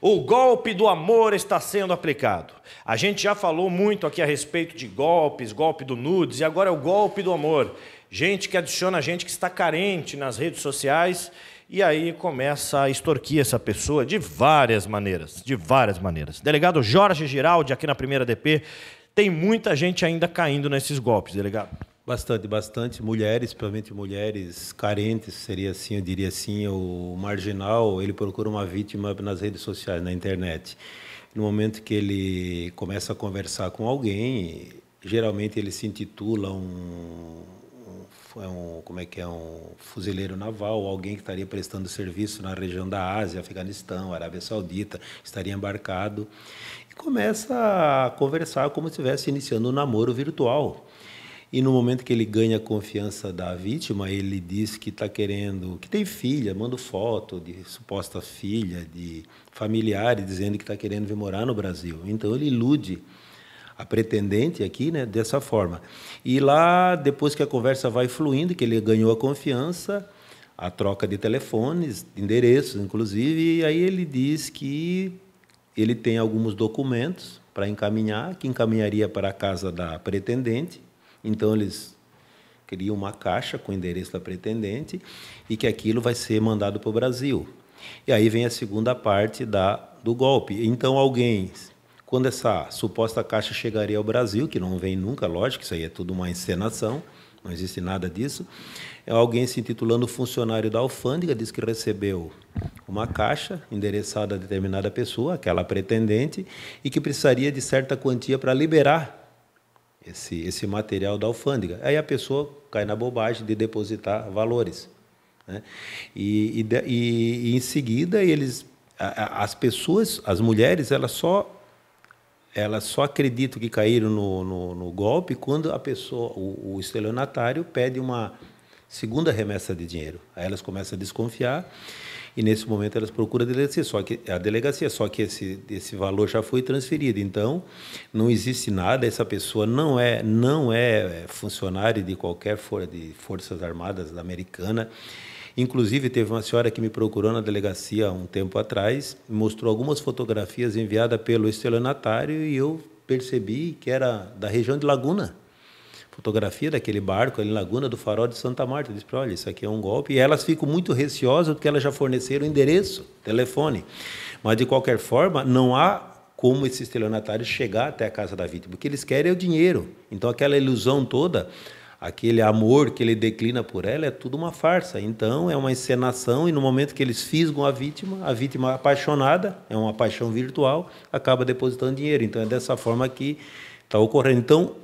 O golpe do amor está sendo aplicado. A gente já falou muito aqui a respeito de golpes, golpe do nudes, e agora é o golpe do amor. Gente que adiciona gente que está carente nas redes sociais e aí começa a extorquir essa pessoa de várias maneiras, de várias maneiras. Delegado Jorge Giraldi, aqui na primeira DP, tem muita gente ainda caindo nesses golpes, delegado. Bastante, bastante. Mulheres, principalmente mulheres carentes, seria assim, eu diria assim, o marginal, ele procura uma vítima nas redes sociais, na internet. No momento que ele começa a conversar com alguém, geralmente ele se intitula um, é um, como é que é um fuzileiro naval, alguém que estaria prestando serviço na região da Ásia, Afeganistão, Arábia Saudita, estaria embarcado e começa a conversar como se estivesse iniciando um namoro virtual. E no momento que ele ganha a confiança da vítima, ele diz que está querendo, que tem filha, manda foto de suposta filha, de familiares, dizendo que está querendo vir morar no Brasil. Então ele ilude a pretendente aqui, né, dessa forma. E lá, depois que a conversa vai fluindo, que ele ganhou a confiança, a troca de telefones, endereços, inclusive, e aí ele diz que ele tem alguns documentos para encaminhar, que encaminharia para a casa da pretendente então eles criam uma caixa com o endereço da pretendente e que aquilo vai ser mandado para o Brasil. E aí vem a segunda parte da, do golpe. Então alguém, quando essa suposta caixa chegaria ao Brasil, que não vem nunca, lógico, isso aí é tudo uma encenação, não existe nada disso. É alguém se intitulando funcionário da alfândega diz que recebeu uma caixa endereçada a determinada pessoa, aquela pretendente, e que precisaria de certa quantia para liberar esse, esse material da alfândega. Aí a pessoa cai na bobagem de depositar valores. Né? E, e, e, e, em seguida eles as pessoas as mulheres elas só elas só acreditam que caíram no, no, no golpe quando a pessoa o, o estelionatário pede uma segunda remessa de dinheiro. Aí elas começam a desconfiar e nesse momento elas procuram a delegacia, só que é a delegacia, só que esse, esse valor já foi transferido. Então, não existe nada, essa pessoa não é não é funcionário de qualquer for, de Forças Armadas americana. Inclusive, teve uma senhora que me procurou na delegacia há um tempo atrás, mostrou algumas fotografias enviadas pelo estelionatário e eu percebi que era da região de Laguna fotografia daquele barco ali na Laguna do Farol de Santa Marta. Eu disse para olha, isso aqui é um golpe. E elas ficam muito receosas porque elas já forneceram endereço, telefone. Mas, de qualquer forma, não há como esses estelionatários chegar até a casa da vítima. O que eles querem é o dinheiro. Então, aquela ilusão toda, aquele amor que ele declina por ela, é tudo uma farsa. Então, é uma encenação e no momento que eles fisgam a vítima, a vítima apaixonada, é uma paixão virtual, acaba depositando dinheiro. Então, é dessa forma que está ocorrendo. Então,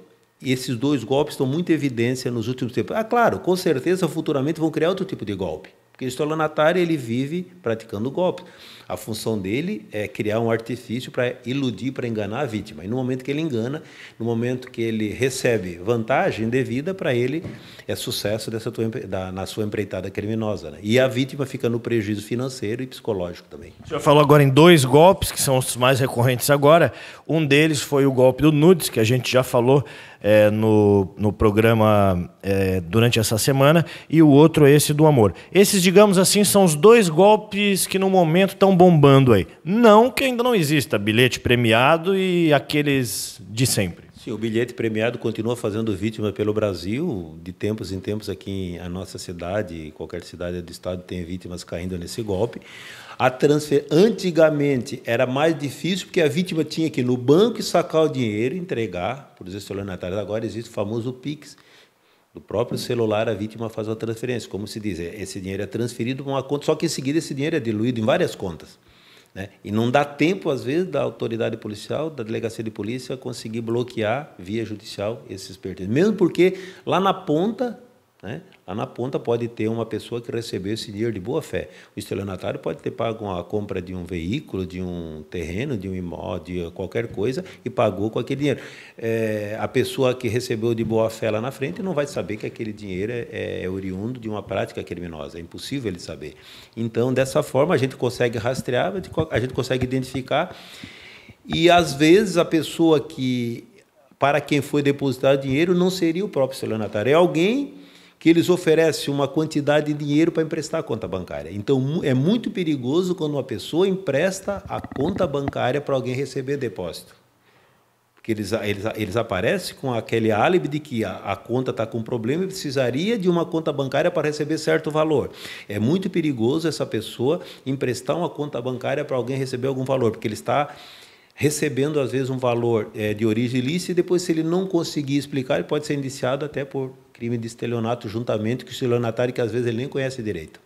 e esses dois golpes estão muito em evidência nos últimos tempos. Ah, claro, com certeza futuramente vão criar outro tipo de golpe. Porque o estelionatário ele vive praticando golpes. A função dele é criar um artifício para iludir, para enganar a vítima. E no momento que ele engana, no momento que ele recebe vantagem devida, para ele é sucesso dessa tua, da, na sua empreitada criminosa. Né? E a vítima fica no prejuízo financeiro e psicológico também. O senhor falou agora em dois golpes, que são os mais recorrentes agora. Um deles foi o golpe do Nudes, que a gente já falou é, no, no programa é, durante essa semana, e o outro é esse do amor. Esses digamos assim, são os dois golpes que no momento estão bombando aí. Não que ainda não exista bilhete premiado e aqueles de sempre. Sim, o bilhete premiado continua fazendo vítima pelo Brasil. De tempos em tempos, aqui na nossa cidade, qualquer cidade do estado, tem vítimas caindo nesse golpe. A transfer antigamente era mais difícil porque a vítima tinha que ir no banco e sacar o dinheiro e entregar para os estelionatários. Agora existe o famoso Pix do próprio celular, a vítima faz uma transferência. Como se diz, é, esse dinheiro é transferido para uma conta, só que em seguida esse dinheiro é diluído em várias contas. Né? E não dá tempo, às vezes, da autoridade policial, da delegacia de polícia, conseguir bloquear via judicial esses pertences. Mesmo porque lá na ponta né? Lá na ponta pode ter uma pessoa que recebeu esse dinheiro de boa fé. O estelionatário pode ter pago a compra de um veículo, de um terreno, de um imóvel, de qualquer coisa e pagou com aquele dinheiro. É, a pessoa que recebeu de boa fé lá na frente não vai saber que aquele dinheiro é, é, é oriundo de uma prática criminosa. É impossível ele saber. Então, dessa forma, a gente consegue rastrear, a gente consegue identificar. E às vezes a pessoa que para quem foi depositado dinheiro não seria o próprio estelionatário, é alguém que eles oferecem uma quantidade de dinheiro para emprestar a conta bancária. Então é muito perigoso quando uma pessoa empresta a conta bancária para alguém receber depósito. Porque eles, eles, eles aparecem com aquele álibi de que a, a conta está com problema e precisaria de uma conta bancária para receber certo valor. É muito perigoso essa pessoa emprestar uma conta bancária para alguém receber algum valor, porque ele está recebendo, às vezes, um valor é, de origem ilícita e depois, se ele não conseguir explicar, ele pode ser indiciado até por crime de estelionato juntamente com o estelionatário que às vezes ele nem conhece direito.